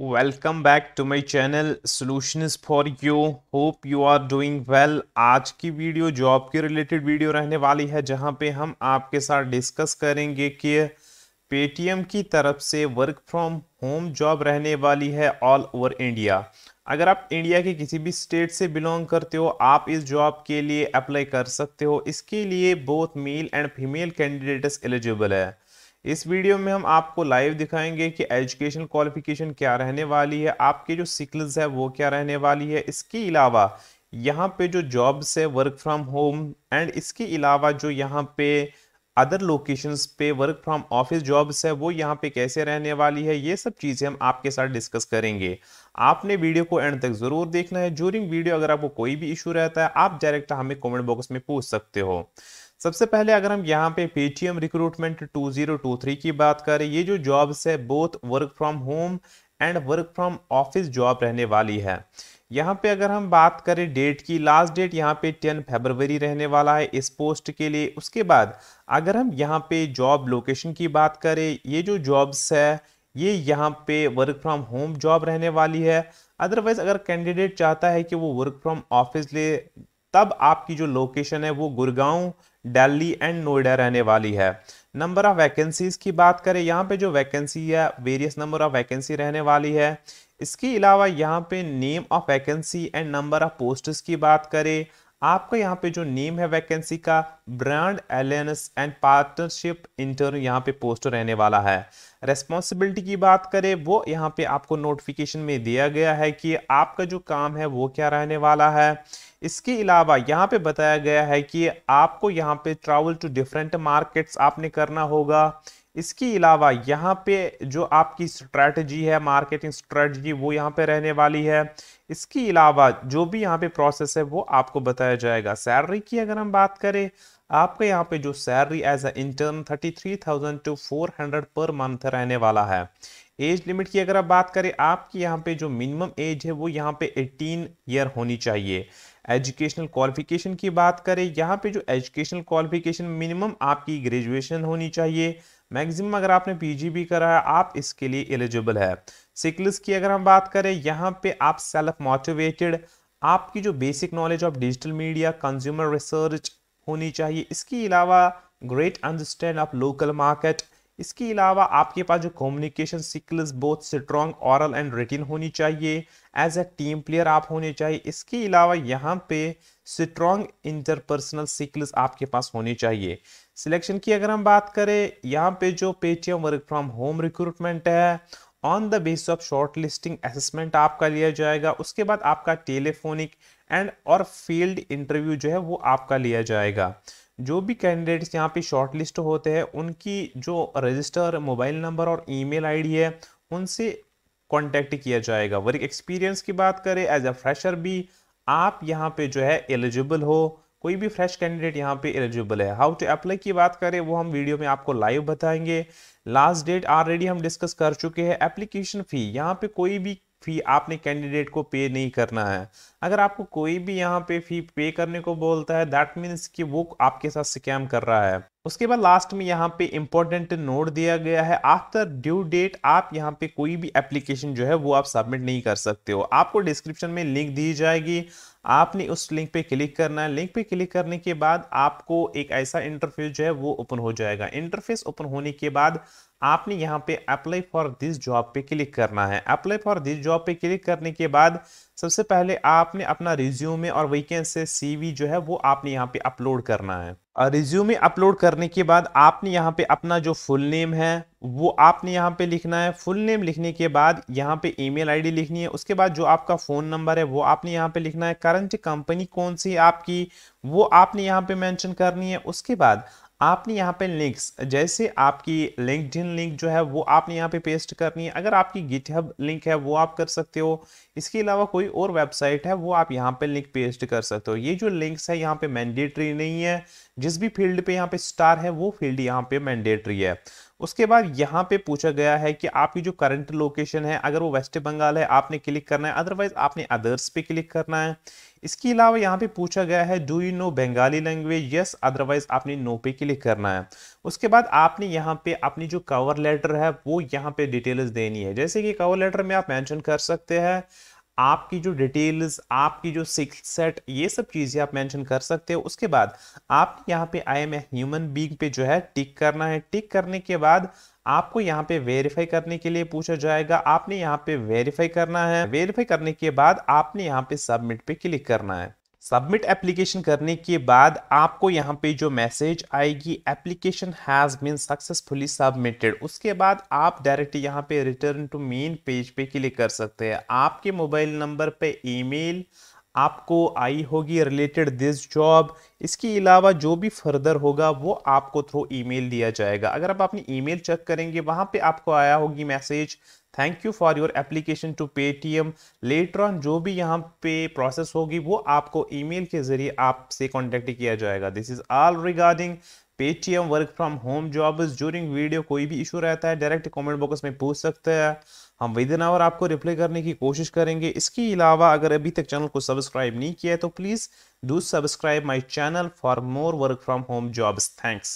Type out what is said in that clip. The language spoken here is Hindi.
welcome back to my channel solutions for you hope you are doing well आज की वीडियो जॉब के रिलेटेड वीडियो रहने वाली है जहां पे हम आपके साथ डिस्कस करेंगे कि पेटीएम की तरफ से वर्क फ्रॉम होम जॉब रहने वाली है ऑल ओवर इंडिया अगर आप इंडिया के किसी भी स्टेट से बिलोंग करते हो आप इस जॉब के लिए अप्लाई कर सकते हो इसके लिए both male and female candidates eligible है इस वीडियो में हम आपको लाइव दिखाएंगे कि एजुकेशन क्वालिफिकेशन क्या रहने वाली है आपके जो सिकल्स है वो क्या रहने वाली है इसके अलावा यहाँ पे जो जॉब्स है वर्क फ्रॉम होम एंड इसके अलावा जो यहाँ पे अदर लोकेशंस पे वर्क फ्रॉम ऑफिस जॉब्स है वो यहाँ पे कैसे रहने वाली है ये सब चीज़ें हम आपके साथ डिस्कस करेंगे आपने वीडियो को एंड तक ज़रूर देखना है ज्यूरिंग वीडियो अगर आपको कोई भी इशू रहता है आप डायरेक्ट हमें कमेंट बॉक्स में पूछ सकते हो सबसे पहले अगर हम यहाँ पे पेटीएम रिक्रूटमेंट 2023 की बात करें ये जो जॉब्स है both work from home and work from office job रहने वाली है यहाँ पे अगर हम बात करें डेट की लास्ट डेट यहाँ पे 10 फरवरी रहने वाला है इस पोस्ट के लिए उसके बाद अगर हम यहाँ पे जॉब लोकेशन की बात करें ये जो जॉब्स है ये यहाँ पे वर्क फ्रॉम होम जॉब रहने वाली है अदरवाइज अगर कैंडिडेट चाहता है कि वो वर्क फ्रॉम ऑफिस ले तब आपकी जो लोकेशन है वो गुड़गांव दिल्ली एंड नोएडा रहने वाली है नंबर ऑफ वैकेंसीज की बात करें यहाँ पे जो वैकेंसी है वेरियस नंबर ऑफ वैकेंसी रहने वाली है इसके अलावा यहाँ पे name of vacancy and number of post की बात करें आपका यहाँ पे जो नेम है वैकेंसी का brand alliances and partnership intern यहाँ पे पोस्ट रहने वाला है रेस्पॉन्सिबिलिटी की बात करें वो यहाँ पे आपको नोटिफिकेशन में दिया गया है कि आपका जो काम है वो क्या रहने वाला है इसके अलावा यहाँ पे बताया गया है कि आपको यहाँ पे ट्रैवल टू डिफरेंट मार्केट्स आपने करना होगा इसके अलावा यहाँ पे जो आपकी स्ट्रैटेजी है मार्केटिंग स्ट्रैटेजी वो यहाँ पे रहने वाली है इसके अलावा जो भी यहाँ पे प्रोसेस है वो आपको बताया जाएगा सैलरी की अगर हम बात करें आपके यहाँ पे जो salary as a intern thirty three thousand two four hundred पर मंथ रहने वाला है एज लिमिट की अगर आप बात करें आपकी यहाँ पे जो मिनिमम एज है वो यहाँ पे 18 ईयर होनी चाहिए एजुकेशनल क्वालिफिकेशन की बात करें यहाँ पे जो एजुकेशनल क्वालिफिकेशन मिनिमम आपकी ग्रेजुएशन होनी चाहिए मैक्सिमम अगर आपने भी करा है आप इसके लिए एलिजिबल है सिकलिस की अगर हम बात करें यहाँ पे आप सेल्फ मोटिवेटेड आपकी जो basic knowledge of digital media consumer research होनी चाहिए इसके अलावा great understand of local market इसके अलावा आपके पास जो कम्युनिकेशन स्किल्स बहुत स्ट्रॉन्ग औरल एंड रिटिन होनी चाहिए एज ए टीम प्लेयर आप होने चाहिए इसके अलावा यहाँ पे स्ट्रॉन्ग इंटरपर्सनल स्किल्स आपके पास होनी चाहिए सिलेक्शन की अगर हम बात करें यहाँ पे जो Paytm work from home recruitment है on the base of short listing assessment आपका लिया जाएगा उसके बाद आपका टेलीफोनिक एंड और फील्ड इंटरव्यू जो है वो आपका लिया जाएगा जो भी कैंडिडेट्स यहाँ पे शॉर्ट लिस्ट होते हैं उनकी जो रजिस्टर मोबाइल नंबर और ईमेल आईडी है उनसे कांटेक्ट किया जाएगा वर्क एक्सपीरियंस की बात करें एज अ फ्रेशर भी आप यहाँ पे जो है एलिजिबल हो कोई भी फ्रेश कैंडिडेट यहाँ पे एलिजिबल है हाउ टू अप्लाई की बात करें वो हम वीडियो में आपको लाइव बताएंगे लास्ट डेट ऑलरेडी हम डिस्कस कर चुके हैं एप्लीकेशन फ़ी यहाँ पे कोई भी फ़ी आपने कैंडिडेट को पे नहीं करना है अगर आपको कोई भी यहाँ पे फ़ी पे करने को बोलता है दैट मीन्स कि वो आपके साथ स्कैम कर रहा है उसके बाद लास्ट में यहाँ पे इम्पोर्टेंट नोट दिया गया है आफ्टर ड्यू डेट आप यहाँ पे कोई भी एप्लीकेशन जो है वो आप सबमिट नहीं कर सकते हो आपको डिस्क्रिप्शन में लिंक दी जाएगी आपने उस लिंक पे क्लिक करना है लिंक पे क्लिक करने के बाद आपको एक ऐसा इंटरफेस जो है वो ओपन हो जाएगा इंटरफेस ओपन होने के बाद आपने यहाँ पे अप्लाई फॉर दिस जॉब पे क्लिक करना है अप्लाई फॉर दिस जॉब पे क्लिक करने के बाद सबसे पहले आपने अपना रिज्यूमे और वैकेंसी सीवी जो है वो आपने यहाँ पे अपलोड करना है और रिज्यूमे अपलोड करने के बाद आपने यहाँ पे अपना जो फुल नेम है वो आपने यहाँ पे लिखना है फुल नेम लिखने के बाद यहाँ पे ईमेल आईडी लिखनी है उसके बाद जो आपका फ़ोन नंबर है वो आपने यहाँ पे लिखना है करंट कंपनी कौन सी है आपकी वो आपने यहाँ पे मेंशन करनी है उसके बाद आपने यहाँ पे लिंक्स जैसे आपकी लिंकड लिंक जो है वो आपने यहाँ पे पेस्ट करनी है अगर आपकी गिटहब लिंक है वो आप कर सकते हो इसके अलावा कोई और वेबसाइट है वो आप यहाँ पे लिंक पेस्ट कर सकते हो ये जो लिंक्स है यहाँ पे मैंडेटरी नहीं है जिस भी फील्ड पे यहाँ पे स्टार है वो फील्ड यहाँ पे मैंडेटरी है उसके बाद यहाँ पे पूछा गया है कि आपकी जो करंट लोकेशन है अगर वो वेस्ट बंगाल है आपने क्लिक करना है अदरवाइज आपने अदर्स पे क्लिक करना है इसके अलावा यहाँ पे पूछा गया है do you know Bengali language yes otherwise आपने नो पे क्लिक करना है उसके बाद आपने यहाँ पे अपनी जो कवर लेटर है वो यहाँ पे डिटेल्स देनी है जैसे कि कवर लेटर में आप मैंशन कर सकते हैं आपकी जो डिटेल्स आपकी जो सिक्स सेट ये सब चीज़ें आप मेंशन कर सकते हो उसके बाद आप यहाँ पे I am a human being पे जो है टिक करना है टिक करने के बाद आपको यहाँ पे वेरीफाई करने के लिए पूछा जाएगा आपने यहाँ पे वेरीफाई करना है वेरीफाई करने के बाद आपने यहाँ पे सबमिट पे क्लिक करना है सबमिट एप्लीकेशन करने के बाद आपको यहाँ पे जो मैसेज आएगी application has been successfully submitted उसके बाद आप डायरेक्ट यहाँ पे रिटर्न टू मेन पेज पे क्लिक कर सकते हैं आपके मोबाइल नंबर पे ईमेल आपको आई होगी रिलेटेड दिस जॉब इसके अलावा जो भी फर्दर होगा वो आपको थ्रू ईमेल दिया जाएगा अगर आप अपनी ईमेल चेक करेंगे वहाँ पे आपको आया होगी message thank you for your application to Paytm later on जो भी यहाँ पे प्रोसेस होगी वो आपको ईमेल के जरिए आपसे कॉन्टेक्ट किया जाएगा this is all regarding Paytm work from home jobs during video कोई भी इशू रहता है डायरेक्ट कमेंट बॉक्स में पूछ सकते हैं हम विद इन आवर आपको रिप्लाई करने की कोशिश करेंगे इसके अलावा अगर अभी तक चैनल को सब्सक्राइब नहीं किया है तो please do subscribe my channel for more work from home jobs thanks